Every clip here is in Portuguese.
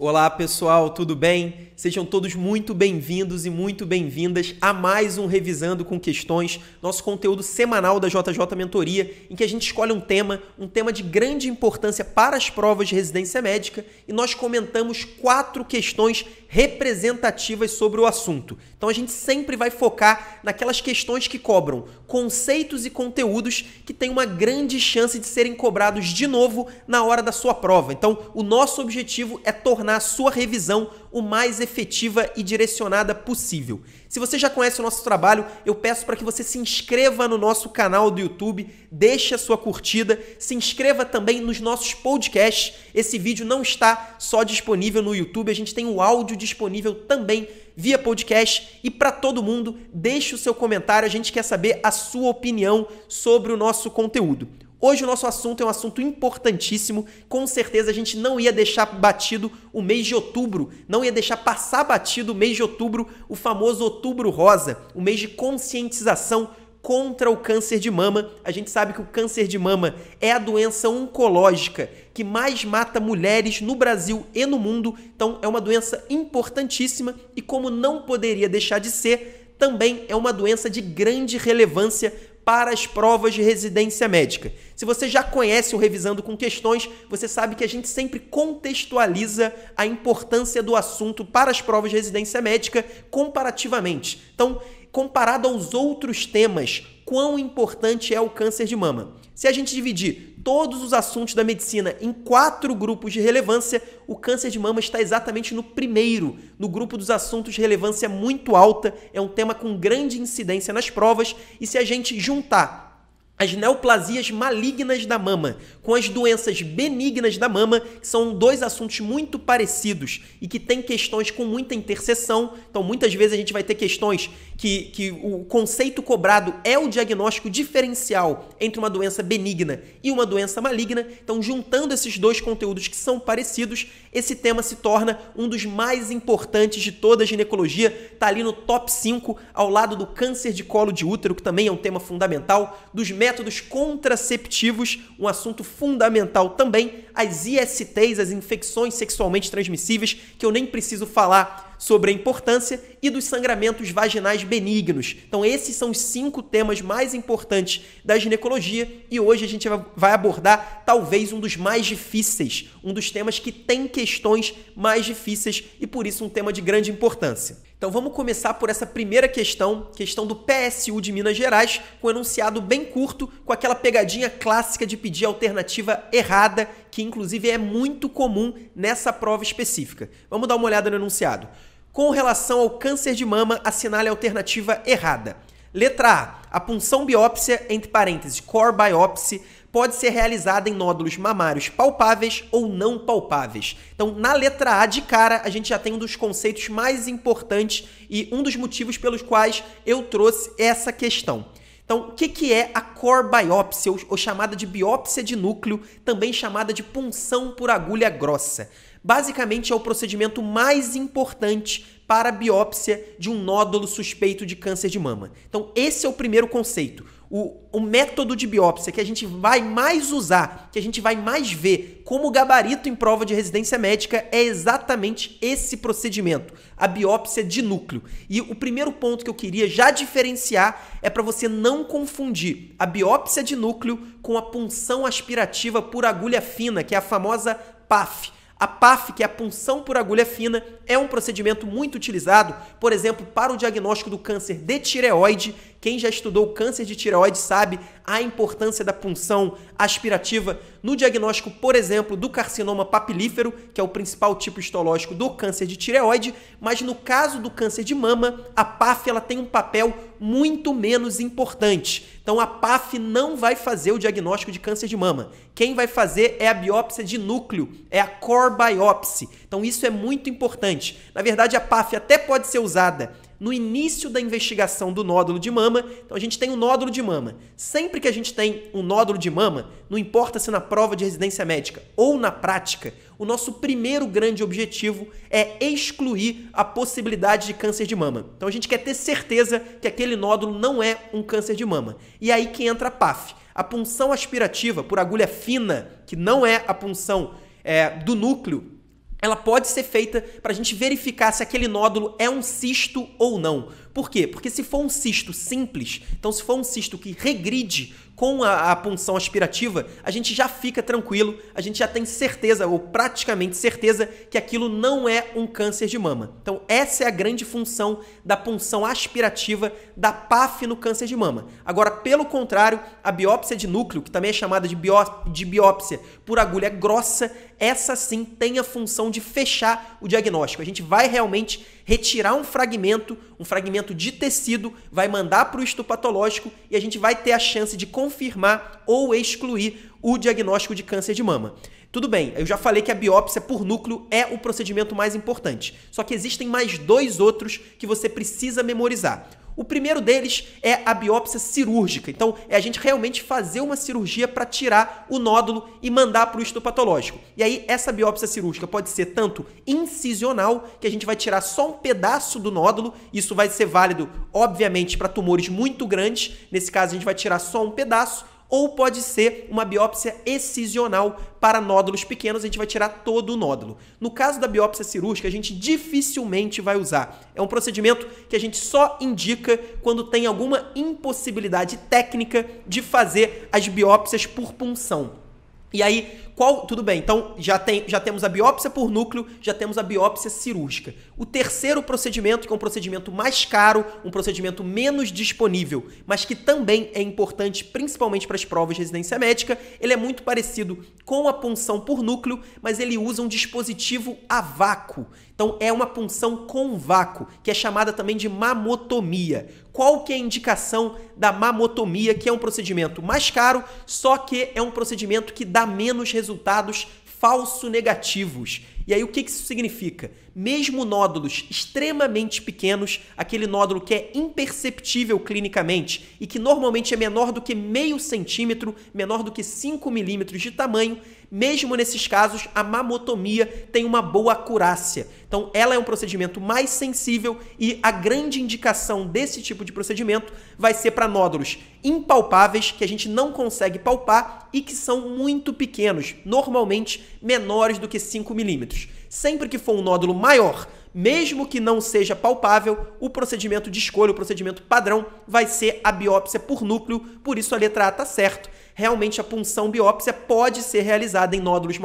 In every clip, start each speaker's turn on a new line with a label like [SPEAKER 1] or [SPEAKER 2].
[SPEAKER 1] Olá pessoal, tudo bem? Sejam todos muito bem-vindos e muito bem-vindas a mais um Revisando com Questões, nosso conteúdo semanal da JJ Mentoria, em que a gente escolhe um tema, um tema de grande importância para as provas de residência médica e nós comentamos quatro questões representativas sobre o assunto. Então a gente sempre vai focar naquelas questões que cobram conceitos e conteúdos que têm uma grande chance de serem cobrados de novo na hora da sua prova. Então o nosso objetivo é tornar a sua revisão o mais efetiva e direcionada possível. Se você já conhece o nosso trabalho, eu peço para que você se inscreva no nosso canal do YouTube, deixe a sua curtida, se inscreva também nos nossos podcasts. Esse vídeo não está só disponível no YouTube, a gente tem o áudio disponível também via podcast e para todo mundo, deixe o seu comentário, a gente quer saber a sua opinião sobre o nosso conteúdo. Hoje o nosso assunto é um assunto importantíssimo, com certeza a gente não ia deixar batido o mês de outubro, não ia deixar passar batido o mês de outubro, o famoso outubro rosa, o mês de conscientização contra o câncer de mama. A gente sabe que o câncer de mama é a doença oncológica que mais mata mulheres no Brasil e no mundo. Então, é uma doença importantíssima e, como não poderia deixar de ser, também é uma doença de grande relevância para as provas de residência médica. Se você já conhece o Revisando com Questões, você sabe que a gente sempre contextualiza a importância do assunto para as provas de residência médica comparativamente. Então, comparado aos outros temas, quão importante é o câncer de mama. Se a gente dividir todos os assuntos da medicina em quatro grupos de relevância, o câncer de mama está exatamente no primeiro, no grupo dos assuntos de relevância muito alta, é um tema com grande incidência nas provas, e se a gente juntar as neoplasias malignas da mama com as doenças benignas da mama, são dois assuntos muito parecidos e que têm questões com muita interseção. Então, muitas vezes a gente vai ter questões que, que o conceito cobrado é o diagnóstico diferencial entre uma doença benigna e uma doença maligna. Então, juntando esses dois conteúdos que são parecidos, esse tema se torna um dos mais importantes de toda a ginecologia. Está ali no top 5, ao lado do câncer de colo de útero, que também é um tema fundamental, dos métodos contraceptivos, um assunto fundamental também, as ISTs, as infecções sexualmente transmissíveis, que eu nem preciso falar sobre a importância e dos sangramentos vaginais benignos. Então, esses são os cinco temas mais importantes da ginecologia e hoje a gente vai abordar talvez um dos mais difíceis, um dos temas que tem questões mais difíceis e por isso um tema de grande importância. Então vamos começar por essa primeira questão, questão do PSU de Minas Gerais, com um enunciado bem curto, com aquela pegadinha clássica de pedir alternativa errada, que inclusive é muito comum nessa prova específica. Vamos dar uma olhada no enunciado com relação ao câncer de mama, assinale a alternativa errada. Letra A. A punção biópsia, entre parênteses, core biopsy, pode ser realizada em nódulos mamários palpáveis ou não palpáveis. Então, na letra A de cara, a gente já tem um dos conceitos mais importantes e um dos motivos pelos quais eu trouxe essa questão. Então, o que, que é a core biopsy, ou, ou chamada de biópsia de núcleo, também chamada de punção por agulha grossa? Basicamente, é o procedimento mais importante para a biópsia de um nódulo suspeito de câncer de mama. Então, esse é o primeiro conceito. O, o, método de biópsia que a gente vai mais usar, que a gente vai mais ver como gabarito em prova de residência médica é exatamente esse procedimento, a biópsia de núcleo. E o primeiro ponto que eu queria já diferenciar é para você não confundir a biópsia de núcleo com a punção aspirativa por agulha fina, que é a famosa PAF. A PAF, que é a punção por agulha fina, é um procedimento muito utilizado, por exemplo, para o diagnóstico do câncer de tireoide quem já estudou câncer de tireoide sabe a importância da punção aspirativa no diagnóstico, por exemplo, do carcinoma papilífero, que é o principal tipo histológico do câncer de tireoide, mas no caso do câncer de mama, a PAF ela tem um papel muito menos importante. Então a PAF não vai fazer o diagnóstico de câncer de mama. Quem vai fazer é a biópsia de núcleo, é a core biópsie. Então isso é muito importante. Na verdade, a PAF até pode ser usada no início da investigação do nódulo de mama. Então a gente tem um nódulo de mama. Sempre que a gente tem um nódulo de mama, não importa se na prova de residência médica ou na prática, o nosso primeiro grande objetivo é excluir a possibilidade de câncer de mama. Então a gente quer ter certeza que aquele nódulo não é um câncer de mama. E aí que entra a PAF. A punção aspirativa por agulha fina, que não é a punção é, do núcleo ela pode ser feita para a gente verificar se aquele nódulo é um cisto ou não. Por quê? Porque se for um cisto simples, então se for um cisto que regride com a, a, punção aspirativa, a gente já fica tranquilo, a gente já tem certeza, ou praticamente certeza, que aquilo não é um câncer de mama. Então, essa é a grande função da punção aspirativa da PAF no câncer de mama. Agora, pelo contrário, a biópsia de núcleo, que também é chamada de, bió de biópsia por agulha grossa, essa sim tem a função de fechar o diagnóstico. A gente vai realmente retirar um fragmento, um fragmento de tecido, vai mandar para o histopatológico e a gente vai ter a chance de confirmar ou excluir o diagnóstico de câncer de mama. Tudo bem, eu já falei que a biópsia por núcleo é o procedimento mais importante. Só que existem mais dois outros que você precisa memorizar. O primeiro deles é a biópsia cirúrgica. Então, é a gente realmente fazer uma cirurgia para tirar o nódulo e mandar para o histopatológico. E aí, essa biópsia cirúrgica pode ser tanto incisional, que a gente vai tirar só um pedaço do nódulo, isso vai ser válido, obviamente, para tumores muito grandes. Nesse caso, a gente vai tirar só um pedaço ou pode ser uma biópsia excisional para nódulos pequenos, a gente vai tirar todo o nódulo. No caso da biópsia cirúrgica, a gente dificilmente vai usar. É um procedimento que a gente só indica quando tem alguma impossibilidade técnica de fazer as biópsias por punção. E aí, qual. Tudo bem, então já, tem, já temos a biópsia por núcleo, já temos a biópsia cirúrgica. O terceiro procedimento, que é um procedimento mais caro, um procedimento menos disponível, mas que também é importante, principalmente para as provas de residência médica, ele é muito parecido com a punção por núcleo, mas ele usa um dispositivo a vácuo. Então é uma punção com vácuo, que é chamada também de mamotomia qual que é a indicação da mamotomia, que é um procedimento mais caro, só que é um procedimento que dá menos resultados falso negativos. E aí o que isso significa? Mesmo nódulos extremamente pequenos, aquele nódulo que é imperceptível clinicamente e que normalmente é menor do que meio centímetro, menor do que 5 milímetros de tamanho, mesmo nesses casos, a mamotomia tem uma boa acurácia. Então, ela é um procedimento mais sensível e a grande indicação desse tipo de procedimento vai ser para nódulos impalpáveis que a gente não consegue palpar e que são muito pequenos, normalmente menores do que 5 milímetros. Sempre que for um nódulo maior, mesmo que não seja palpável, o procedimento de escolha, o procedimento padrão, vai ser a biópsia por núcleo, por isso a letra A está certo realmente a punção biópsia pode ser realizada em nódulos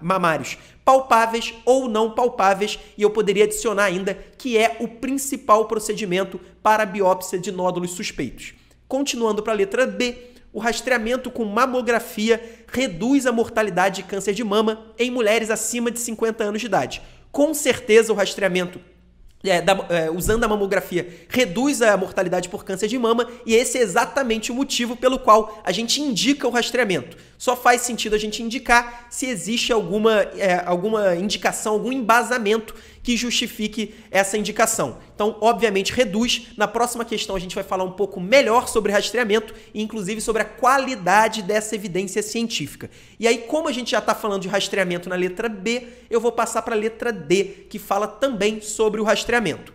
[SPEAKER 1] mamários, palpáveis ou não palpáveis, e eu poderia adicionar ainda que é o principal procedimento para a biópsia de nódulos suspeitos. Continuando para a letra B, o rastreamento com mamografia reduz a mortalidade de câncer de mama em mulheres acima de 50 anos de idade. Com certeza, o rastreamento é, da, é, usando a mamografia, reduz a mortalidade por câncer de mama e esse é exatamente o motivo pelo qual a gente indica o rastreamento. Só faz sentido a gente indicar se existe alguma, é, alguma indicação, algum embasamento que justifique essa indicação. Então, obviamente, reduz. Na próxima questão, a gente vai falar um pouco melhor sobre rastreamento e, inclusive, sobre a qualidade dessa evidência científica. E aí, como a gente já está falando de rastreamento na letra B, eu vou passar para a letra D, que fala também sobre o rastreamento.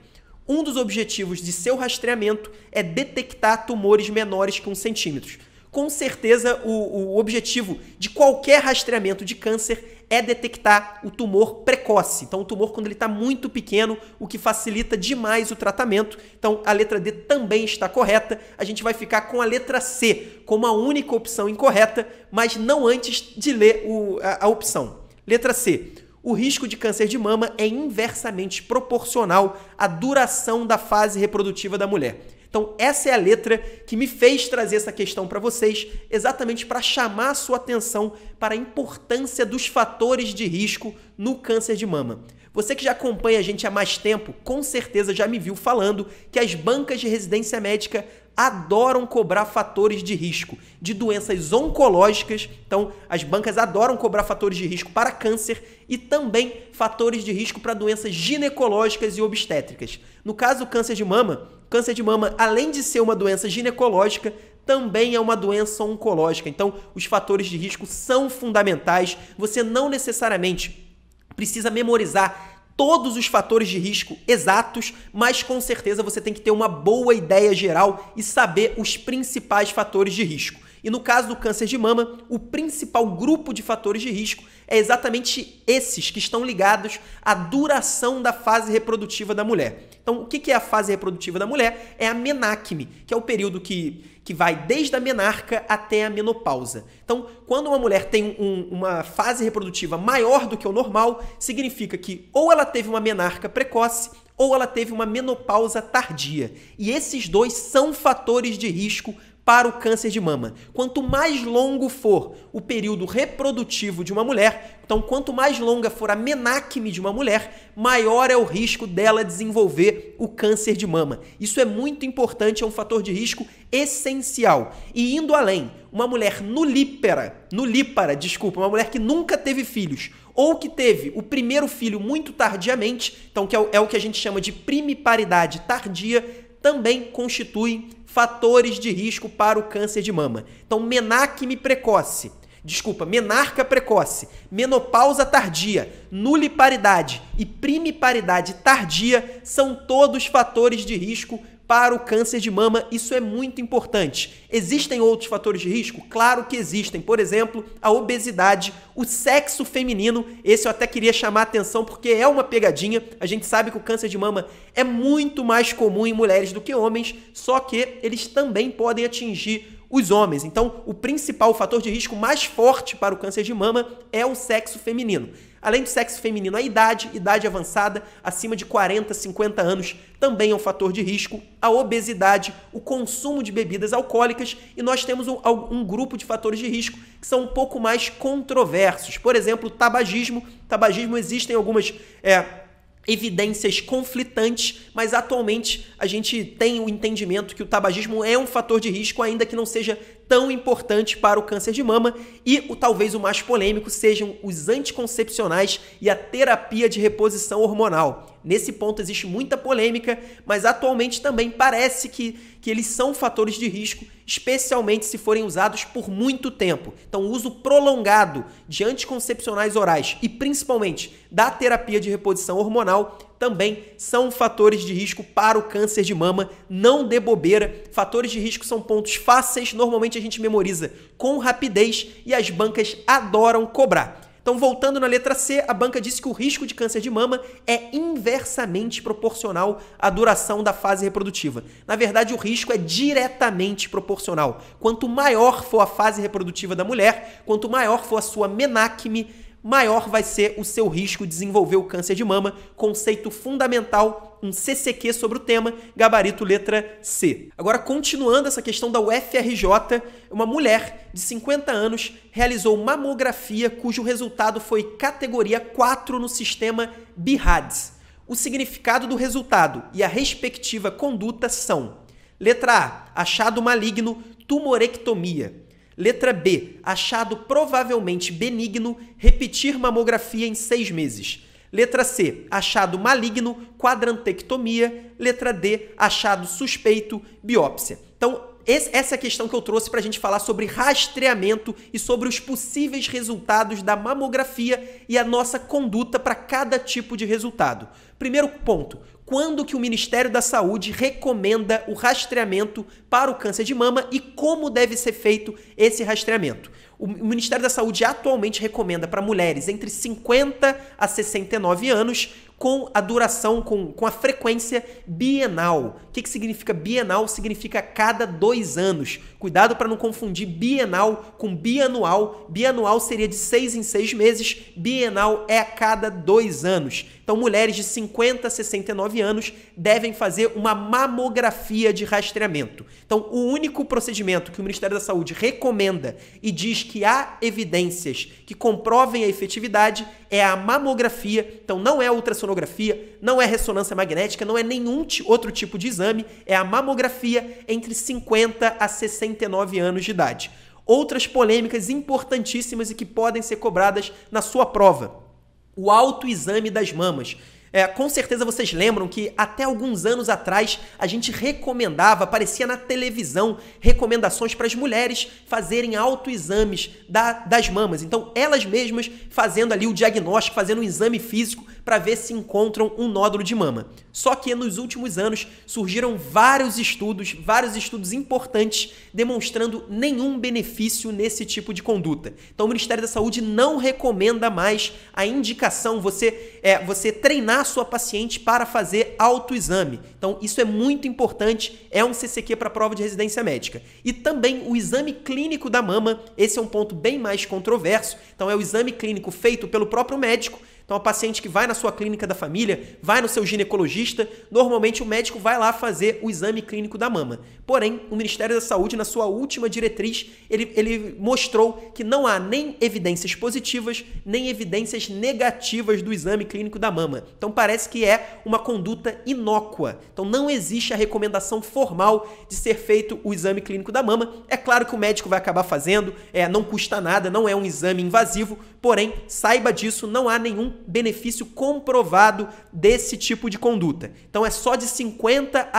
[SPEAKER 1] Um dos objetivos de seu rastreamento é detectar tumores menores que um centímetro. Com certeza, o, o objetivo de qualquer rastreamento de câncer é detectar o tumor precoce. Então, o tumor quando ele está muito pequeno, o que facilita demais o tratamento. Então, a letra D também está correta. A gente vai ficar com a letra C como a única opção incorreta, mas não antes de ler o, a, a opção. Letra C o risco de câncer de mama é inversamente proporcional à duração da fase reprodutiva da mulher. Então, essa é a letra que me fez trazer essa questão para vocês, exatamente para chamar a sua atenção para a importância dos fatores de risco no câncer de mama. Você que já acompanha a gente há mais tempo, com certeza já me viu falando que as bancas de residência médica adoram cobrar fatores de risco de doenças oncológicas. Então, as bancas adoram cobrar fatores de risco para câncer e também fatores de risco para doenças ginecológicas e obstétricas. No caso do câncer de mama, Câncer de mama, além de ser uma doença ginecológica, também é uma doença oncológica. Então, os fatores de risco são fundamentais. Você não necessariamente precisa memorizar todos os fatores de risco exatos, mas com certeza você tem que ter uma boa ideia geral e saber os principais fatores de risco. E no caso do câncer de mama, o principal grupo de fatores de risco é exatamente esses que estão ligados à duração da fase reprodutiva da mulher. Então, o que é a fase reprodutiva da mulher? É a menacme, que é o período que, que vai desde a menarca até a menopausa. Então, quando uma mulher tem um, uma fase reprodutiva maior do que o normal, significa que ou ela teve uma menarca precoce ou ela teve uma menopausa tardia. E esses dois são fatores de risco para o câncer de mama. Quanto mais longo for o período reprodutivo de uma mulher, então quanto mais longa for a menacme de uma mulher, maior é o risco dela desenvolver o câncer de mama. Isso é muito importante, é um fator de risco essencial. E indo além, uma mulher nulípara, nulípara, desculpa, uma mulher que nunca teve filhos, ou que teve o primeiro filho muito tardiamente, então que é o, é o que a gente chama de primiparidade tardia, também constitui fatores de risco para o câncer de mama. Então, menacme precoce, desculpa, menarca precoce, menopausa tardia, nuliparidade e primiparidade tardia são todos fatores de risco para o câncer de mama, isso é muito importante. Existem outros fatores de risco? Claro que existem. Por exemplo, a obesidade, o sexo feminino. Esse eu até queria chamar a atenção porque é uma pegadinha. A gente sabe que o câncer de mama é muito mais comum em mulheres do que homens, só que eles também podem atingir os homens. Então, o principal fator de risco mais forte para o câncer de mama é o sexo feminino. Além do sexo feminino, a idade, idade avançada, acima de 40, 50 anos, também é um fator de risco. A obesidade, o consumo de bebidas alcoólicas e nós temos um, um grupo de fatores de risco que são um pouco mais controversos. Por exemplo, o tabagismo. Tabagismo existem algumas é, evidências conflitantes, mas atualmente a gente tem o entendimento que o tabagismo é um fator de risco, ainda que não seja tão importante para o câncer de mama e o talvez o mais polêmico sejam os anticoncepcionais e a terapia de reposição hormonal. Nesse ponto existe muita polêmica, mas atualmente também parece que, que eles são fatores de risco, especialmente se forem usados por muito tempo. Então, o uso prolongado de anticoncepcionais orais e principalmente da terapia de reposição hormonal também são fatores de risco para o câncer de mama. Não dê bobeira. Fatores de risco são pontos fáceis, normalmente a gente memoriza com rapidez e as bancas adoram cobrar. Então, voltando na letra C, a banca disse que o risco de câncer de mama é inversamente proporcional à duração da fase reprodutiva. Na verdade, o risco é diretamente proporcional. Quanto maior for a fase reprodutiva da mulher, quanto maior for a sua menacme, maior vai ser o seu risco de desenvolver o câncer de mama, conceito fundamental, um CCQ sobre o tema, gabarito letra C. Agora, continuando essa questão da UFRJ, uma mulher de 50 anos realizou mamografia cujo resultado foi categoria 4 no sistema BIHADS. O significado do resultado e a respectiva conduta são: letra A, achado maligno, tumorectomia. Letra B. Achado provavelmente benigno, repetir mamografia em seis meses. Letra C. Achado maligno, quadrantectomia. Letra D. Achado suspeito, biópsia. Então, essa é a questão que eu trouxe para a gente falar sobre rastreamento e sobre os possíveis resultados da mamografia e a nossa conduta para cada tipo de resultado. Primeiro ponto: quando que o Ministério da Saúde recomenda o rastreamento para o câncer de mama e como deve ser feito esse rastreamento. O Ministério da Saúde atualmente recomenda para mulheres entre 50 a 69 anos com a duração, com, com a frequência bienal. O que, que significa bienal? Significa cada dois anos. Cuidado para não confundir bienal com bianual. Bianual seria de seis em seis meses, bienal é a cada dois anos. Então, mulheres de 50 a 69 anos devem fazer uma mamografia de rastreamento. Então, o único procedimento que o Ministério da Saúde recomenda e diz que há evidências que comprovem a efetividade é a mamografia. Então, não é ultrassonografia, não é ressonância magnética, não é nenhum outro tipo de exame, é a mamografia entre 50 a 69 anos de idade outras polêmicas importantíssimas e que podem ser cobradas na sua prova o autoexame das mamas. É, com certeza vocês lembram que até alguns anos atrás a gente recomendava, aparecia na televisão, recomendações para as mulheres fazerem autoexames da, das mamas. Então, elas mesmas fazendo ali o diagnóstico, fazendo um exame físico para ver se encontram um nódulo de mama. Só que nos últimos anos surgiram vários estudos, vários estudos importantes demonstrando nenhum benefício nesse tipo de conduta. Então o Ministério da Saúde não recomenda mais a indicação você é você treinar a sua paciente para fazer autoexame. Então isso é muito importante, é um CCQ para prova de residência médica. E também o exame clínico da mama, esse é um ponto bem mais controverso. Então é o exame clínico feito pelo próprio médico então, a paciente que vai na sua clínica da família, vai no seu ginecologista, normalmente o médico vai lá fazer o exame clínico da mama. Porém, o Ministério da Saúde, na sua última diretriz, ele, ele mostrou que não há nem evidências positivas, nem evidências negativas do exame clínico da mama. Então, parece que é uma conduta inócua. Então, não existe a recomendação formal de ser feito o exame clínico da mama. É claro que o médico vai acabar fazendo, é, não custa nada, não é um exame invasivo, porém, saiba disso, não há nenhum benefício comprovado desse tipo de conduta. Então é só de 50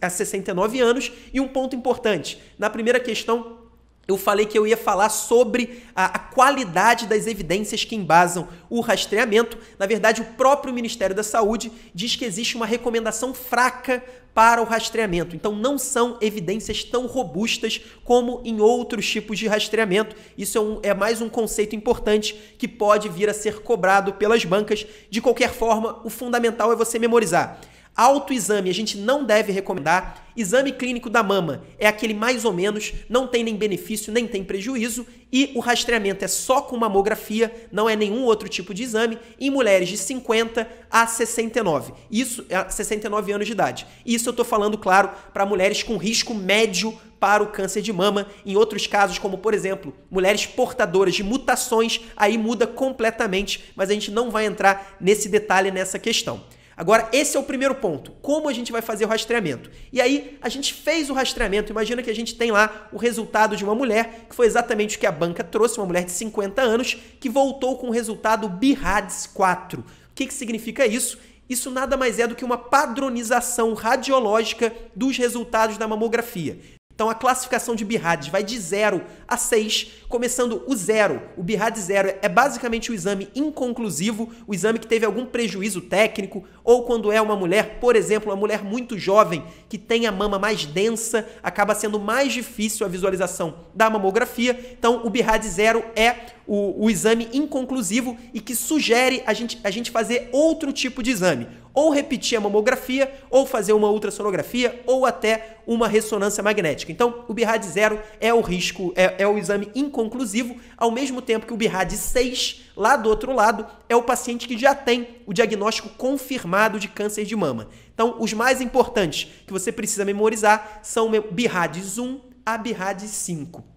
[SPEAKER 1] a 69 anos e um ponto importante. Na primeira questão, eu falei que eu ia falar sobre a, a, qualidade das evidências que embasam o rastreamento. Na verdade, o próprio Ministério da Saúde diz que existe uma recomendação fraca para o rastreamento. Então, não são evidências tão robustas como em outros tipos de rastreamento. Isso é, um, é mais um conceito importante que pode vir a ser cobrado pelas bancas. De qualquer forma, o fundamental é você memorizar. Autoexame, a gente não deve recomendar. Exame clínico da mama é aquele mais ou menos, não tem nem benefício, nem tem prejuízo, e o rastreamento é só com mamografia, não é nenhum outro tipo de exame, em mulheres de 50 a 69. Isso é 69 anos de idade. Isso eu estou falando, claro, para mulheres com risco médio para o câncer de mama. Em outros casos, como por exemplo, mulheres portadoras de mutações, aí muda completamente, mas a gente não vai entrar nesse detalhe nessa questão. Agora, esse é o primeiro ponto. Como a gente vai fazer o rastreamento? E aí, a gente fez o rastreamento. Imagina que a gente tem lá o resultado de uma mulher, que foi exatamente o que a banca trouxe, uma mulher de 50 anos, que voltou com o resultado BIHADS 4. O que, que significa isso? Isso nada mais é do que uma padronização radiológica dos resultados da mamografia. Então a classificação de Birrades vai de 0 a 6, começando o 0. O Birhad 0 é basicamente o exame inconclusivo, o exame que teve algum prejuízo técnico, ou quando é uma mulher, por exemplo, uma mulher muito jovem que tem a mama mais densa, acaba sendo mais difícil a visualização da mamografia. Então o Birhad 0 é o, o exame inconclusivo e que sugere a gente, a gente fazer outro tipo de exame ou repetir a mamografia, ou fazer uma ultrassonografia, ou até uma ressonância magnética. Então, o BIRAD 0 é o risco, é, é o exame inconclusivo, ao mesmo tempo que o BIRAD 6, lá do outro lado, é o paciente que já tem o diagnóstico confirmado de câncer de mama. Então, os mais importantes que você precisa memorizar são BIRADs 1 a BIRADs 5.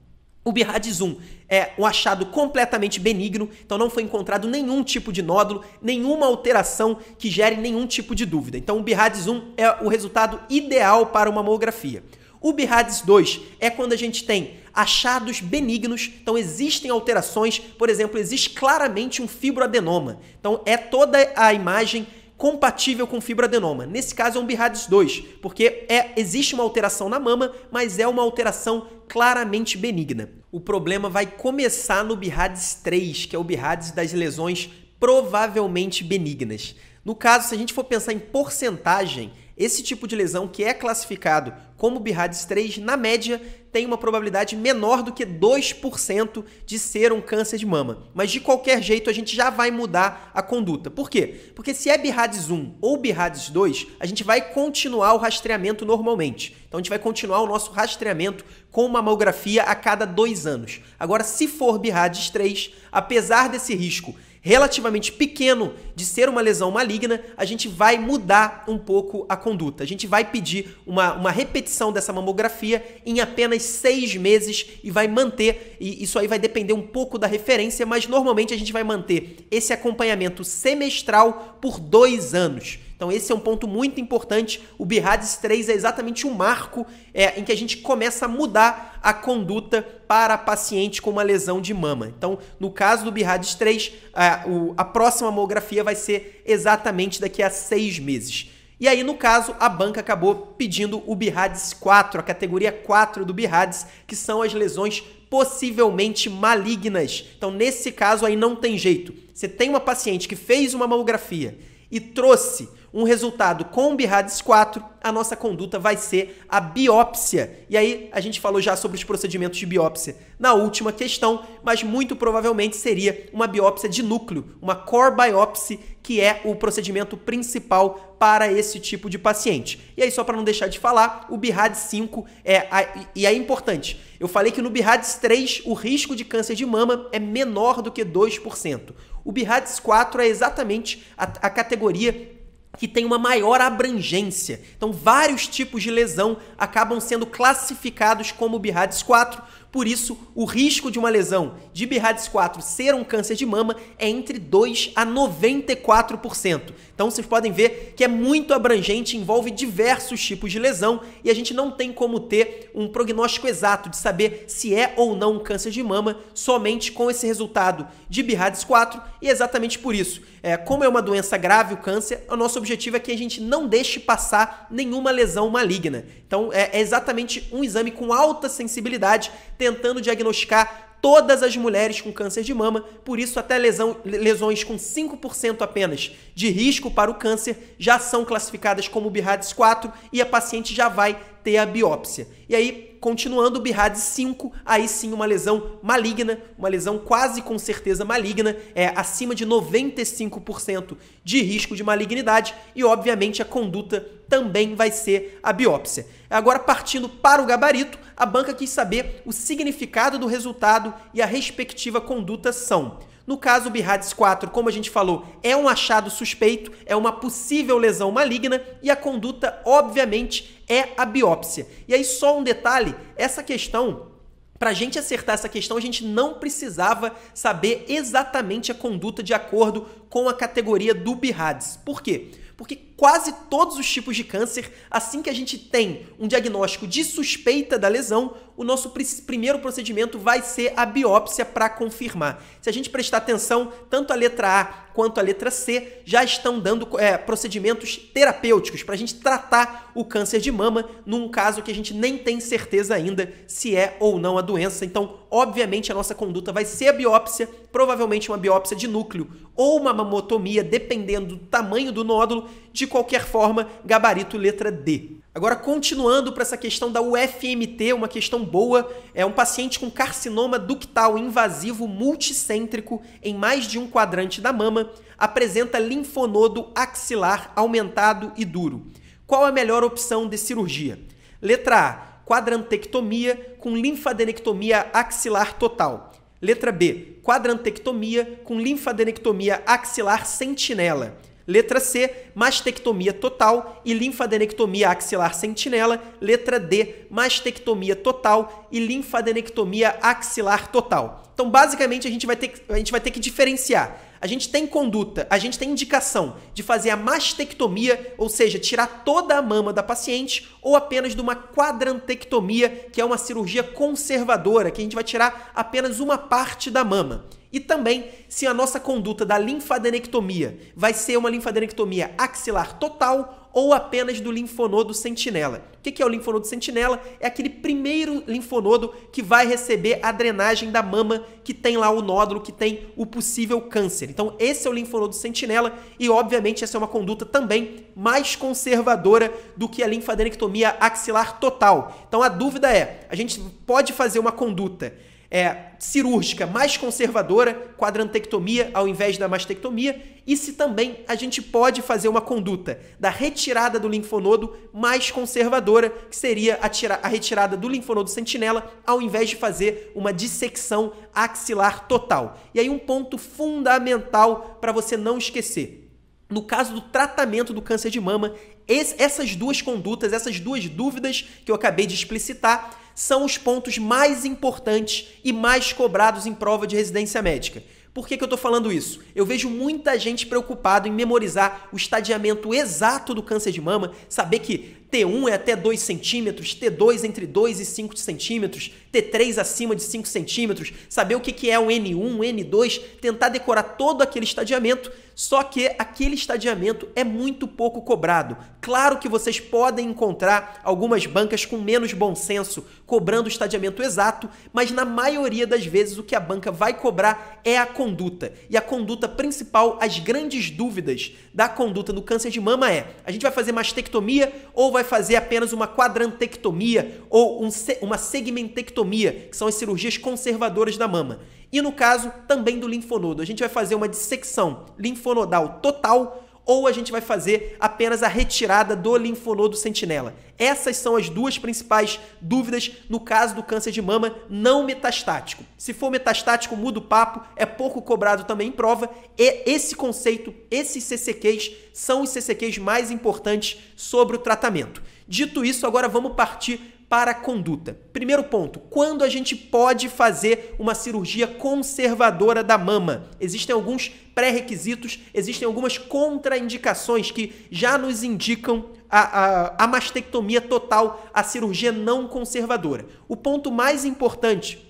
[SPEAKER 1] O Bihadzum é um achado completamente benigno, então não foi encontrado nenhum tipo de nódulo, nenhuma alteração que gere nenhum tipo de dúvida. Então o Bihadzum é o resultado ideal para uma mamografia. O BIRADS 2 é quando a gente tem achados benignos, então existem alterações, por exemplo, existe claramente um fibroadenoma. Então é toda a imagem compatível com fibroadenoma. Nesse caso é um BIRADS 2, porque é, existe uma alteração na mama, mas é uma alteração claramente benigna o problema vai começar no Birrades 3, que é o Birrades das lesões provavelmente benignas. No caso, se a gente for pensar em porcentagem, esse tipo de lesão que é classificado como BIRADS 3, na média, tem uma probabilidade menor do que 2% de ser um câncer de mama. Mas de qualquer jeito, a gente já vai mudar a conduta. Por quê? Porque se é BIRADS 1 ou BIRADS 2, a gente vai continuar o rastreamento normalmente. Então a gente vai continuar o nosso rastreamento com mamografia a cada dois anos. Agora, se for BIRADS 3, apesar desse risco relativamente pequeno de ser uma lesão maligna, a gente vai mudar um pouco a conduta. A gente vai pedir uma, uma repetição dessa mamografia em apenas seis meses e vai manter, e isso aí vai depender um pouco da referência, mas normalmente a gente vai manter esse acompanhamento semestral por dois anos. Então esse é um ponto muito importante. O BIRADS 3 é exatamente o um marco é, em que a gente começa a mudar a conduta para paciente com uma lesão de mama. Então, no caso do BIRADS 3, a, a próxima mamografia vai ser exatamente daqui a seis meses. E aí, no caso, a banca acabou pedindo o BIRADS 4, a categoria 4 do BIRADS, que são as lesões possivelmente malignas. Então, nesse caso aí não tem jeito. Você tem uma paciente que fez uma mamografia e trouxe um resultado com o BIRADS 4, a nossa conduta vai ser a biópsia. E aí a gente falou já sobre os procedimentos de biópsia na última questão, mas muito provavelmente seria uma biópsia de núcleo, uma core biopsy, que é o procedimento principal para esse tipo de paciente. E aí só para não deixar de falar, o BIRADS 5 é a, e é importante, eu falei que no BIRADS 3 o risco de câncer de mama é menor do que 2%. O BIRADS 4 é exatamente a, a categoria que tem uma maior abrangência. Então, vários tipos de lesão acabam sendo classificados como BIRADS 4. Por isso, o risco de uma lesão de BIRADS 4 ser um câncer de mama é entre 2 a 94%. Então vocês podem ver que é muito abrangente, envolve diversos tipos de lesão e a gente não tem como ter um prognóstico exato de saber se é ou não um câncer de mama somente com esse resultado de BIRADS 4 e é exatamente por isso, é, como é uma doença grave o câncer, o nosso objetivo é que a gente não deixe passar nenhuma lesão maligna. Então é, é exatamente um exame com alta sensibilidade tentando diagnosticar todas as mulheres com câncer de mama, por isso até lesão, lesões com 5% apenas de risco para o câncer já são classificadas como BIRADS 4 e a paciente já vai ter a biópsia. E aí continuando o Bihad 5, aí sim uma lesão maligna, uma lesão quase com certeza maligna, é acima de 95% de risco de malignidade e obviamente a conduta também vai ser a biópsia. Agora partindo para o gabarito, a banca quis saber o significado do resultado e a respectiva conduta são no caso, o Birhades 4, como a gente falou, é um achado suspeito, é uma possível lesão maligna e a conduta, obviamente, é a biópsia. E aí, só um detalhe: essa questão para a gente acertar essa questão, a gente não precisava saber exatamente a conduta de acordo com a categoria do Birhades. Por quê? Porque quase todos os tipos de câncer, assim que a gente tem um diagnóstico de suspeita da lesão, o nosso pr primeiro procedimento vai ser a biópsia para confirmar. Se a gente prestar atenção, tanto a letra A quanto a letra C já estão dando é, procedimentos terapêuticos para a gente tratar o câncer de mama num caso que a gente nem tem certeza ainda se é ou não a doença. Então, obviamente, a nossa conduta vai ser a biópsia, provavelmente uma biópsia de núcleo ou uma mamotomia, dependendo do tamanho do nódulo, de de qualquer forma, gabarito letra D. Agora, continuando para essa questão da UFMT, uma questão boa, é um paciente com carcinoma ductal invasivo multicêntrico em mais de um quadrante da mama apresenta linfonodo axilar aumentado e duro. Qual a melhor opção de cirurgia? Letra A, quadrantectomia com linfadenectomia axilar total. Letra B, quadrantectomia com linfadenectomia axilar sentinela. Letra C, mastectomia total e linfadenectomia axilar sentinela. Letra D, mastectomia total e linfadenectomia axilar total. Então, basicamente, a gente vai ter, a gente vai ter que diferenciar. A gente tem conduta, a gente tem indicação de fazer a mastectomia, ou seja, tirar toda a mama da paciente, ou apenas de uma quadrantectomia, que é uma cirurgia conservadora, que a gente vai tirar apenas uma parte da mama. E também se a nossa conduta da linfadenectomia vai ser uma linfadenectomia axilar total ou apenas do linfonodo sentinela. O que é o linfonodo sentinela? É aquele primeiro linfonodo que vai receber a drenagem da mama que tem lá o nódulo, que tem o possível câncer. Então, esse é o linfonodo sentinela e, obviamente, essa é uma conduta também mais conservadora do que a linfadenectomia axilar total. Então, a dúvida é, a gente pode fazer uma conduta é, cirúrgica mais conservadora, quadrantectomia ao invés da mastectomia, e se também a gente pode fazer uma conduta da retirada do linfonodo mais conservadora, que seria a, tira, a retirada do linfonodo sentinela, ao invés de fazer uma dissecção axilar total. E aí um ponto fundamental para você não esquecer. No caso do tratamento do câncer de mama, essas duas condutas, essas duas dúvidas que eu acabei de explicitar, são os pontos mais importantes e mais cobrados em prova de residência médica. Por que, que eu estou falando isso? Eu vejo muita gente preocupada em memorizar o estadiamento exato do câncer de mama, saber que T1 é até 2 centímetros, T2 entre 2 e 5 centímetros, T3 acima de 5 centímetros, saber o que, que é o N1, N2, tentar decorar todo aquele estadiamento, só que aquele estadiamento é muito pouco cobrado. Claro que vocês podem encontrar algumas bancas com menos bom senso cobrando o estadiamento exato, mas na maioria das vezes o que a banca vai cobrar é a conduta. E a conduta principal, as grandes dúvidas da conduta no câncer de mama é: a gente vai fazer mastectomia ou vai fazer apenas uma quadrantectomia ou um, uma segmentectomia, que são as cirurgias conservadoras da mama. E no caso também do linfonodo, a gente vai fazer uma dissecção linfonodal total ou a gente vai fazer apenas a retirada do linfonodo sentinela. Essas são as duas principais dúvidas no caso do câncer de mama não metastático. Se for metastático, muda o papo, é pouco cobrado também em prova, e esse conceito, esses CCQs, são os CCQs mais importantes sobre o tratamento. Dito isso, agora vamos partir para a conduta. Primeiro ponto, quando a gente pode fazer uma cirurgia conservadora da mama? Existem alguns pré-requisitos, existem algumas contraindicações que já nos indicam a, a, a mastectomia total, a cirurgia não conservadora. O ponto mais importante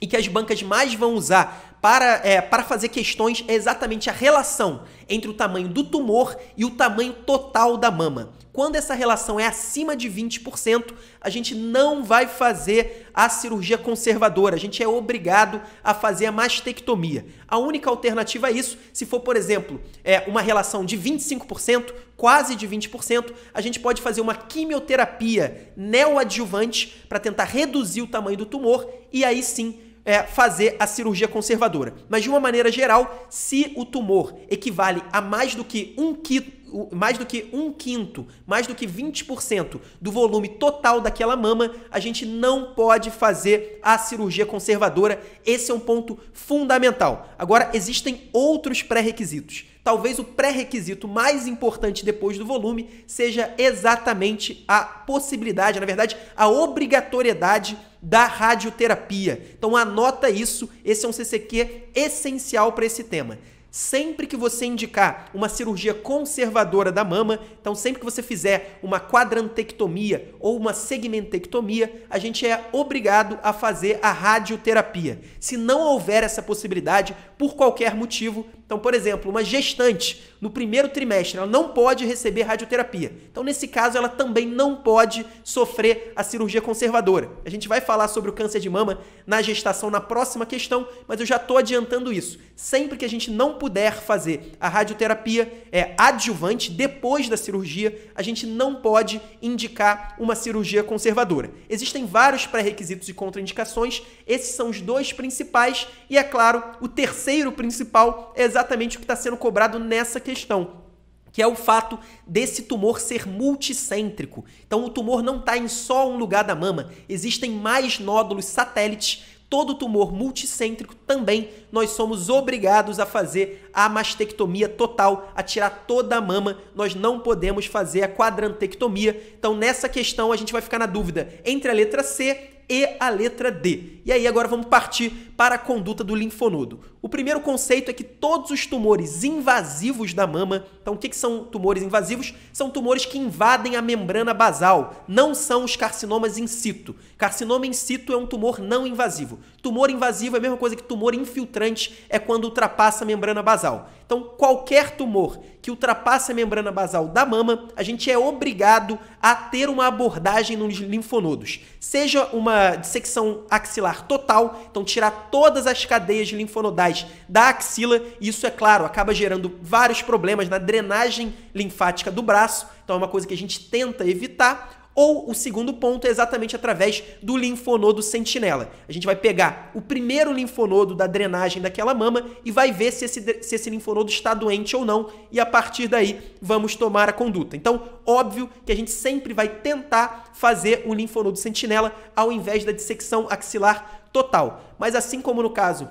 [SPEAKER 1] e que as bancas mais vão usar para, é, para fazer questões é exatamente a relação entre o tamanho do tumor e o tamanho total da mama. Quando essa relação é acima de 20%, a gente não vai fazer a cirurgia conservadora, a gente é obrigado a fazer a mastectomia. A única alternativa a é isso, se for, por exemplo, é uma relação de 25%, quase de 20%, a gente pode fazer uma quimioterapia neoadjuvante para tentar reduzir o tamanho do tumor e aí sim é, fazer a cirurgia conservadora. Mas de uma maneira geral, se o tumor equivale a mais do que um quilo mais do que um quinto, mais do que 20% do volume total daquela mama, a gente não pode fazer a cirurgia conservadora. Esse é um ponto fundamental. Agora, existem outros pré-requisitos. Talvez o pré-requisito mais importante depois do volume seja exatamente a possibilidade, na verdade, a obrigatoriedade da radioterapia. Então anota isso, esse é um CCQ essencial para esse tema. Sempre que você indicar uma cirurgia conservadora da mama, então sempre que você fizer uma quadrantectomia ou uma segmentectomia, a gente é obrigado a fazer a radioterapia. Se não houver essa possibilidade, por qualquer motivo, então, por exemplo, uma gestante no primeiro trimestre, ela não pode receber radioterapia. Então, nesse caso, ela também não pode sofrer a cirurgia conservadora. A gente vai falar sobre o câncer de mama na gestação na próxima questão, mas eu já estou adiantando isso. Sempre que a gente não puder fazer a radioterapia é adjuvante depois da cirurgia, a gente não pode indicar uma cirurgia conservadora. Existem vários pré-requisitos e contraindicações, esses são os dois principais e é claro, o terceiro principal é exatamente o que está sendo cobrado nessa questão que é o fato desse tumor ser multicêntrico. Então o tumor não está em só um lugar da mama, existem mais nódulos satélites. Todo tumor multicêntrico também nós somos obrigados a fazer a mastectomia total, a tirar toda a mama. Nós não podemos fazer a quadrantectomia. Então nessa questão a gente vai ficar na dúvida entre a letra C e a letra D. E aí agora vamos partir para a conduta do linfonodo. O primeiro conceito é que todos os tumores invasivos da mama, então o que, que são tumores invasivos? São tumores que invadem a membrana basal, não são os carcinomas in situ. Carcinoma in situ é um tumor não invasivo. Tumor invasivo é a mesma coisa que tumor infiltrante, é quando ultrapassa a membrana basal. Então, qualquer tumor que ultrapassa a membrana basal da mama, a gente é obrigado a ter uma abordagem nos linfonodos. Seja uma dissecção axilar total, então tirar todas as cadeias linfonodais da axila, e isso, é claro, acaba gerando vários problemas na drenagem linfática do braço, então é uma coisa que a gente tenta evitar. Ou o segundo ponto é exatamente através do linfonodo sentinela. A gente vai pegar o primeiro linfonodo da drenagem daquela mama e vai ver se esse, se esse linfonodo está doente ou não, e a partir daí vamos tomar a conduta. Então, óbvio que a gente sempre vai tentar fazer um linfonodo sentinela ao invés da dissecção axilar total. Mas assim como no caso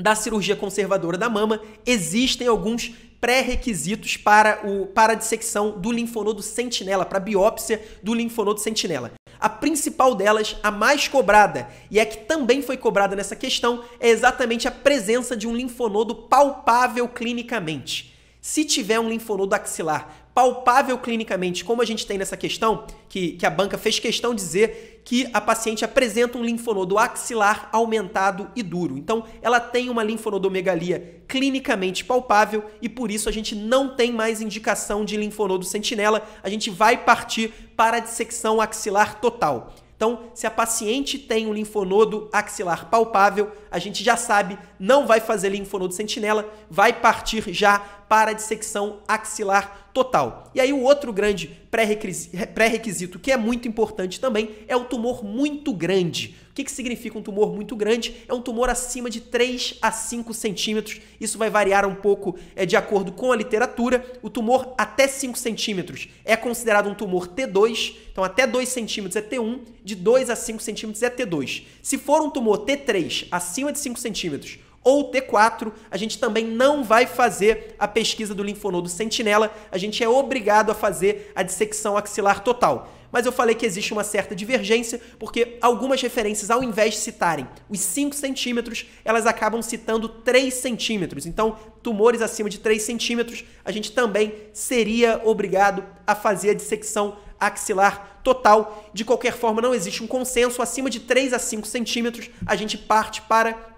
[SPEAKER 1] da cirurgia conservadora da mama, existem alguns pré-requisitos para, o, para a dissecção do linfonodo sentinela, para a biópsia do linfonodo sentinela. A principal delas, a mais cobrada, e é que também foi cobrada nessa questão, é exatamente a presença de um linfonodo palpável clinicamente. Se tiver um linfonodo axilar palpável clinicamente, como a gente tem nessa questão, que, que a banca fez questão de dizer que a paciente apresenta um linfonodo axilar aumentado e duro. Então, ela tem uma linfonodomegalia clinicamente palpável e por isso a gente não tem mais indicação de linfonodo sentinela, a gente vai partir para a dissecção axilar total. Então, se a paciente tem um linfonodo axilar palpável, a gente já sabe, não vai fazer linfonodo sentinela, vai partir já para a dissecção axilar total. E aí o outro grande pré-requisito, que é muito importante também, é o tumor muito grande o que, que significa um tumor muito grande? É um tumor acima de 3 a 5 centímetros. Isso vai variar um pouco é, de acordo com a literatura. O tumor até 5 centímetros é considerado um tumor T2, então até 2 centímetros é T1, de 2 a 5 centímetros é T2. Se for um tumor T3 acima de 5 centímetros ou T4, a gente também não vai fazer a pesquisa do linfonodo sentinela, a gente é obrigado a fazer a dissecção axilar total mas eu falei que existe uma certa divergência, porque algumas referências, ao invés de citarem os 5 centímetros, elas acabam citando 3 centímetros. Então, tumores acima de 3 centímetros, a gente também seria obrigado a fazer a dissecção axilar total. De qualquer forma, não existe um consenso. Acima de 3 a 5 centímetros, a gente parte para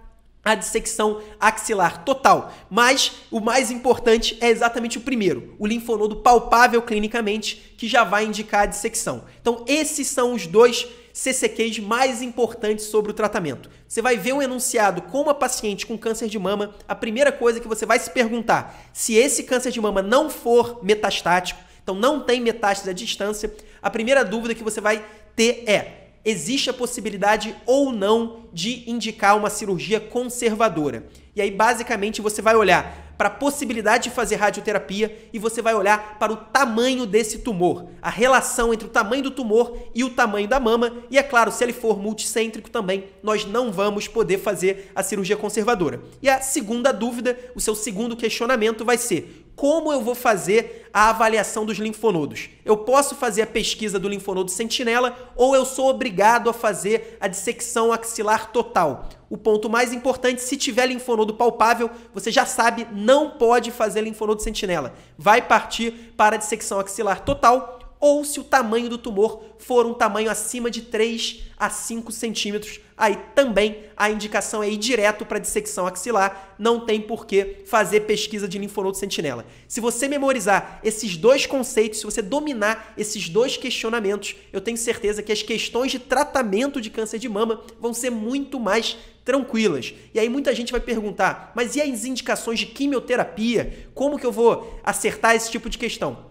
[SPEAKER 1] a dissecção axilar total. Mas o mais importante é exatamente o primeiro, o linfonodo palpável clinicamente, que já vai indicar a dissecção. Então, esses são os dois CCQs mais importantes sobre o tratamento. Você vai ver um enunciado com uma paciente com câncer de mama, a primeira coisa que você vai se perguntar, se esse câncer de mama não for metastático, então não tem metástase à distância, a primeira dúvida que você vai ter é: existe a possibilidade ou não de indicar uma cirurgia conservadora. E aí, basicamente, você vai olhar para a possibilidade de fazer radioterapia e você vai olhar para o tamanho desse tumor, a relação entre o tamanho do tumor e o tamanho da mama, e é claro, se ele for multicêntrico também, nós não vamos poder fazer a cirurgia conservadora. E a segunda dúvida, o seu segundo questionamento vai ser: como eu vou fazer a avaliação dos linfonodos? Eu posso fazer a pesquisa do linfonodo sentinela ou eu sou obrigado a fazer a dissecção axilar total? O ponto mais importante, se tiver linfonodo palpável, você já sabe, não pode fazer linfonodo sentinela. Vai partir para a dissecção axilar total ou se o tamanho do tumor for um tamanho acima de 3 a 5 centímetros, aí também a indicação é ir direto para dissecção axilar, não tem por que fazer pesquisa de linfonodo sentinela. Se você memorizar esses dois conceitos, se você dominar esses dois questionamentos, eu tenho certeza que as questões de tratamento de câncer de mama vão ser muito mais tranquilas. E aí muita gente vai perguntar, mas e as indicações de quimioterapia? Como que eu vou acertar esse tipo de questão?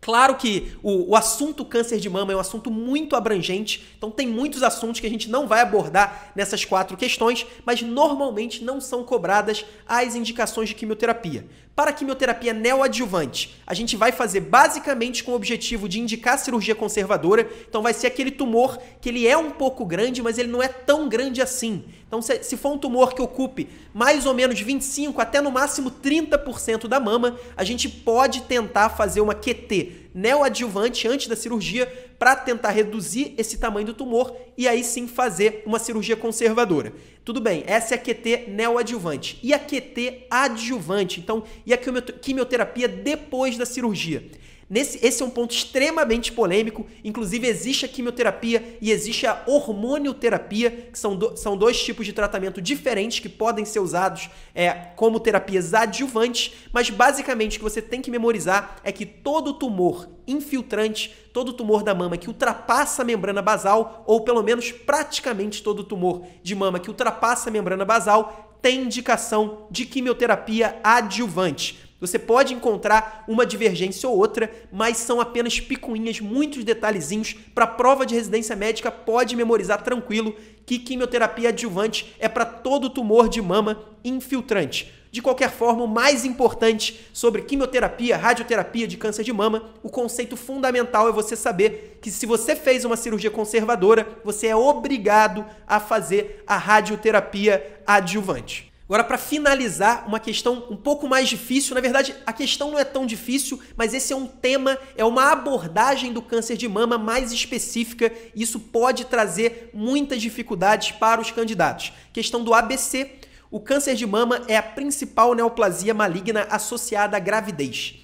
[SPEAKER 1] Claro que o, o, assunto câncer de mama é um assunto muito abrangente, então tem muitos assuntos que a gente não vai abordar nessas quatro questões, mas normalmente não são cobradas as indicações de quimioterapia. Para a quimioterapia neoadjuvante, a gente vai fazer basicamente com o objetivo de indicar cirurgia conservadora. Então vai ser aquele tumor que ele é um pouco grande, mas ele não é tão grande assim. Então se, se for um tumor que ocupe mais ou menos 25 até no máximo 30% da mama, a gente pode tentar fazer uma QT, neoadjuvante antes da cirurgia para tentar reduzir esse tamanho do tumor e aí sim fazer uma cirurgia conservadora. Tudo bem, essa é a QT neoadjuvante. E a QT adjuvante? Então, e a quimioterapia depois da cirurgia? Nesse, esse é um ponto extremamente polêmico. Inclusive, existe a quimioterapia e existe a hormonioterapia, que são, do, são dois tipos de tratamento diferentes que podem ser usados é, como terapias adjuvantes. Mas, basicamente, o que você tem que memorizar é que todo tumor infiltrante, todo tumor da mama que ultrapassa a membrana basal, ou pelo menos praticamente todo tumor de mama que ultrapassa a membrana basal, tem indicação de quimioterapia adjuvante. Você pode encontrar uma divergência ou outra, mas são apenas picuinhas, muitos detalhezinhos. Para prova de residência médica, pode memorizar tranquilo que quimioterapia adjuvante é para todo tumor de mama infiltrante. De qualquer forma, o mais importante sobre quimioterapia, radioterapia de câncer de mama, o conceito fundamental é você saber que se você fez uma cirurgia conservadora, você é obrigado a fazer a radioterapia adjuvante. Agora, para finalizar, uma questão um pouco mais difícil. Na verdade, a questão não é tão difícil, mas esse é um tema, é uma abordagem do câncer de mama mais específica. E isso pode trazer muitas dificuldades para os candidatos. Questão do ABC. O câncer de mama é a principal neoplasia maligna associada à gravidez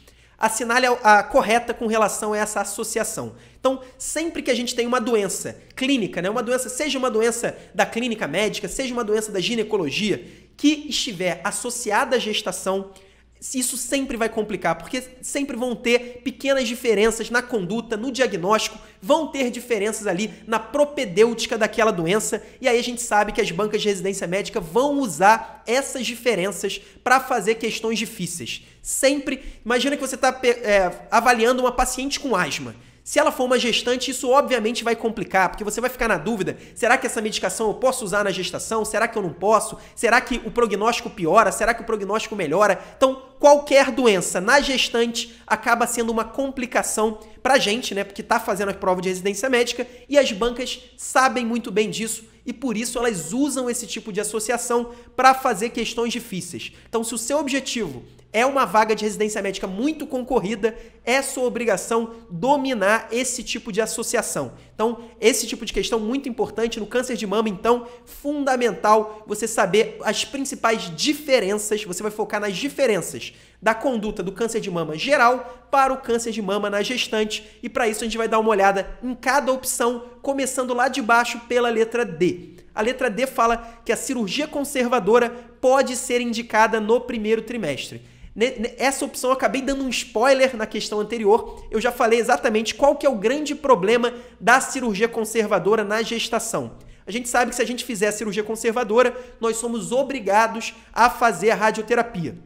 [SPEAKER 1] assinale é a, correta com relação a essa associação. Então, sempre que a gente tem uma doença clínica, né, uma doença, seja uma doença da clínica médica, seja uma doença da ginecologia, que estiver associada à gestação, isso sempre vai complicar, porque sempre vão ter pequenas diferenças na conduta, no diagnóstico, vão ter diferenças ali na propedêutica daquela doença, e aí a gente sabe que as bancas de residência médica vão usar essas diferenças para fazer questões difíceis. Sempre, imagina que você está é, avaliando uma paciente com asma. Se ela for uma gestante, isso obviamente vai complicar, porque você vai ficar na dúvida: será que essa medicação eu posso usar na gestação? Será que eu não posso? Será que o prognóstico piora? Será que o prognóstico melhora? Então, qualquer doença na gestante acaba sendo uma complicação para a gente, né? Porque está fazendo a prova de residência médica e as bancas sabem muito bem disso e por isso elas usam esse tipo de associação para fazer questões difíceis. Então, se o seu objetivo é uma vaga de residência médica muito concorrida, é sua obrigação dominar esse tipo de associação. Então, esse tipo de questão muito importante no câncer de mama, então, fundamental você saber as principais diferenças, você vai focar nas diferenças da conduta do câncer de mama geral para o câncer de mama na gestante. E para isso a gente vai dar uma olhada em cada opção, começando lá de baixo pela letra D. A letra D fala que a cirurgia conservadora pode ser indicada no primeiro trimestre. Essa opção eu acabei dando um spoiler na questão anterior. Eu já falei exatamente qual que é o grande problema da cirurgia conservadora na gestação. A gente sabe que se a gente fizer a cirurgia conservadora, nós somos obrigados a fazer a radioterapia.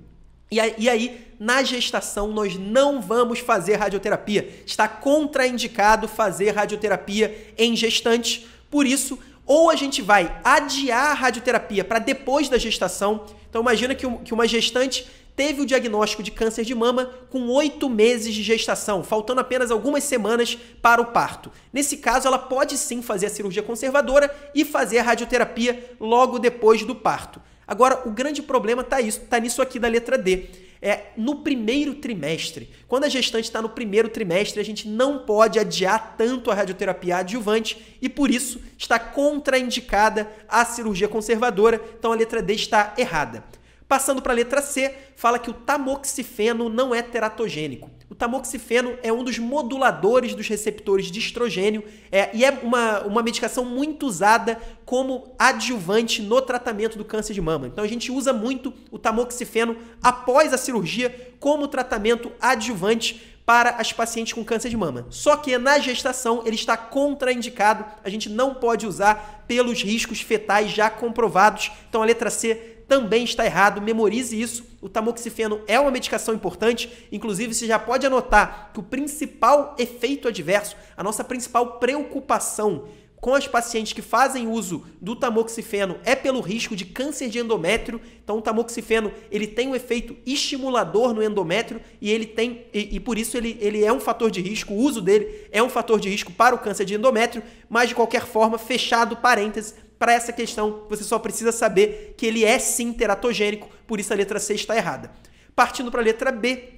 [SPEAKER 1] E aí, na gestação, nós não vamos fazer radioterapia. Está contraindicado fazer radioterapia em gestantes. Por isso, ou a gente vai adiar a radioterapia para depois da gestação. Então, imagina que, que uma gestante teve o diagnóstico de câncer de mama com oito meses de gestação, faltando apenas algumas semanas para o parto. Nesse caso, ela pode sim fazer a cirurgia conservadora e fazer a radioterapia logo depois do parto. Agora, o grande problema está tá nisso aqui da letra D. É no primeiro trimestre. Quando a gestante está no primeiro trimestre, a gente não pode adiar tanto a radioterapia adjuvante e, por isso, está contraindicada a cirurgia conservadora. Então, a letra D está errada. Passando para a letra C, fala que o tamoxifeno não é teratogênico. O tamoxifeno é um dos moduladores dos receptores de estrogênio é, e é uma, uma medicação muito usada como adjuvante no tratamento do câncer de mama. Então a gente usa muito o tamoxifeno após a cirurgia como tratamento adjuvante para as pacientes com câncer de mama. Só que na gestação ele está contraindicado, a gente não pode usar pelos riscos fetais já comprovados. Então a letra C também está errado. Memorize isso. O tamoxifeno é uma medicação importante. Inclusive, você já pode anotar que o principal efeito adverso, a nossa principal preocupação com as pacientes que fazem uso do tamoxifeno é pelo risco de câncer de endométrio. Então, o tamoxifeno ele tem um efeito estimulador no endométrio e ele tem e, e, por isso ele, ele é um fator de risco. O uso dele é um fator de risco para o câncer de endométrio. Mas de qualquer forma, fechado parênteses, para essa questão, você só precisa saber que ele é sim teratogênico, por isso a letra C está errada. Partindo para a letra B,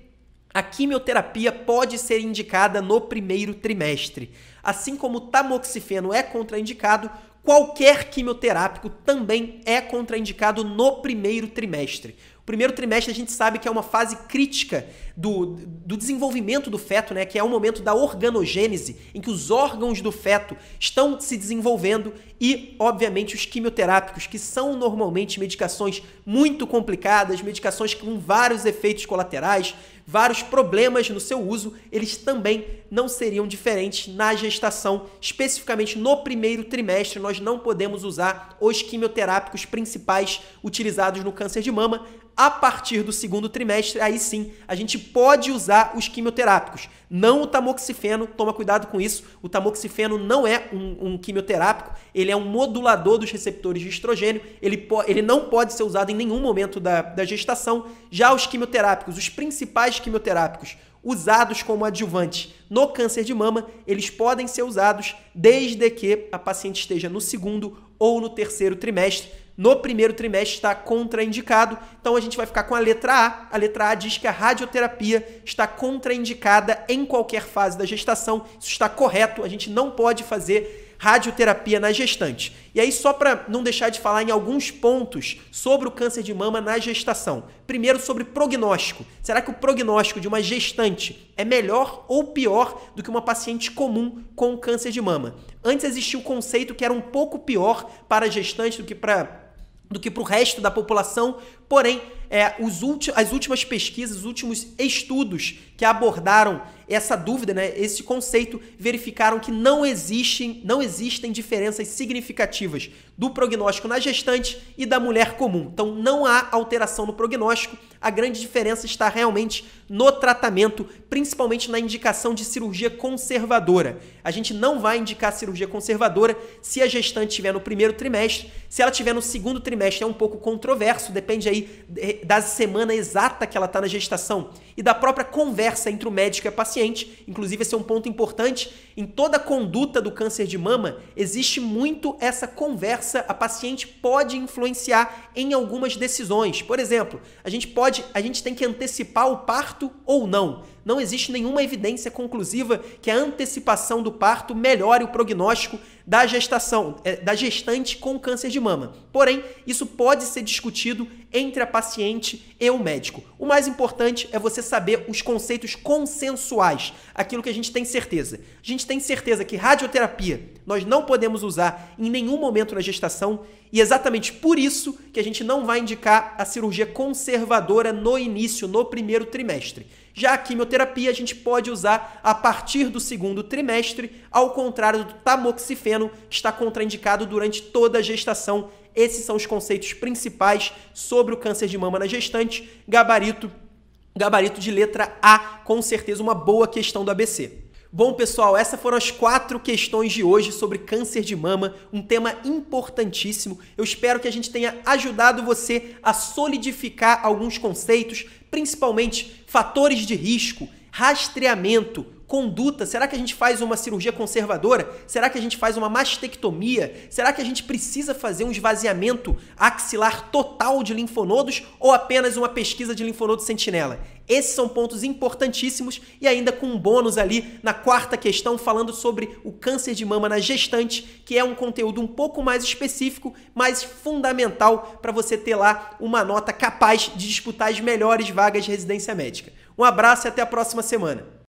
[SPEAKER 1] a quimioterapia pode ser indicada no primeiro trimestre. Assim como o tamoxifeno é contraindicado, Qualquer quimioterápico também é contraindicado no primeiro trimestre. O primeiro trimestre a gente sabe que é uma fase crítica do, do desenvolvimento do feto, né? Que é o momento da organogênese, em que os órgãos do feto estão se desenvolvendo e, obviamente, os quimioterápicos, que são normalmente medicações muito complicadas, medicações com vários efeitos colaterais, vários problemas no seu uso, eles também não seriam diferentes na gestação, especificamente no primeiro trimestre. Nós não podemos usar os quimioterápicos principais utilizados no câncer de mama, a partir do segundo trimestre, aí sim, a gente pode usar os quimioterápicos. Não o tamoxifeno, toma cuidado com isso. O tamoxifeno não é um, um quimioterápico, ele é um modulador dos receptores de estrogênio, ele, ele não pode ser usado em nenhum momento da, da gestação. Já os quimioterápicos, os principais quimioterápicos, usados como adjuvante no câncer de mama, eles podem ser usados desde que a paciente esteja no segundo ou no terceiro trimestre no primeiro trimestre está contraindicado. Então a gente vai ficar com a letra A. A letra A diz que a radioterapia está contraindicada em qualquer fase da gestação. Isso está correto, a gente não pode fazer radioterapia na gestante. E aí, só para não deixar de falar em alguns pontos sobre o câncer de mama na gestação. Primeiro, sobre prognóstico. Será que o prognóstico de uma gestante é melhor ou pior do que uma paciente comum com câncer de mama? Antes existia o um conceito que era um pouco pior para gestante do que para do que para o resto da população Porém, é, ulti- as últimas pesquisas, os últimos estudos que abordaram essa dúvida, né, esse conceito, verificaram que não existem, não existem diferenças significativas do prognóstico na gestante e da mulher comum. Então, não há alteração no prognóstico. A grande diferença está realmente no tratamento, principalmente na indicação de cirurgia conservadora. A gente não vai indicar cirurgia conservadora se a gestante estiver no primeiro trimestre. Se ela estiver no segundo trimestre, é um pouco controverso, depende aí aí é, da semana exata que ela está na gestação e da própria conversa entre o médico e a paciente. Inclusive, esse é um ponto importante. Em toda a conduta do câncer de mama, existe muito essa conversa. A paciente pode influenciar em algumas decisões. Por exemplo, a gente pode, a gente tem que antecipar o parto ou não não existe nenhuma evidência conclusiva que a antecipação do parto melhore o prognóstico da gestação, é, da gestante com câncer de mama. Porém, isso pode ser discutido entre a paciente e o médico. O mais importante é você saber os conceitos consensuais, aquilo que a gente tem certeza. A gente tem certeza que radioterapia nós não podemos usar em nenhum momento na gestação e é exatamente por isso que a gente não vai indicar a cirurgia conservadora no início, no primeiro trimestre. Já a quimioterapia a gente pode usar a partir do segundo trimestre, ao contrário do tamoxifeno, que está contraindicado durante toda a gestação. Esses são os conceitos principais sobre o câncer de mama na gestante. Gabarito, gabarito de letra A, com certeza uma boa questão do ABC. Bom, pessoal, essas foram as quatro questões de hoje sobre câncer de mama, um tema importantíssimo. Eu espero que a gente tenha ajudado você a solidificar alguns conceitos, principalmente fatores de risco rastreamento, conduta? Será que a gente faz uma cirurgia conservadora? Será que a gente faz uma mastectomia? Será que a gente precisa fazer um esvaziamento axilar total de linfonodos ou apenas uma pesquisa de linfonodo sentinela? Esses são pontos importantíssimos e ainda com um bônus ali na quarta questão falando sobre o câncer de mama na gestante, que é um conteúdo um pouco mais específico, mas fundamental para você ter lá uma nota capaz de disputar as melhores vagas de residência médica. Um abraço e até a próxima semana.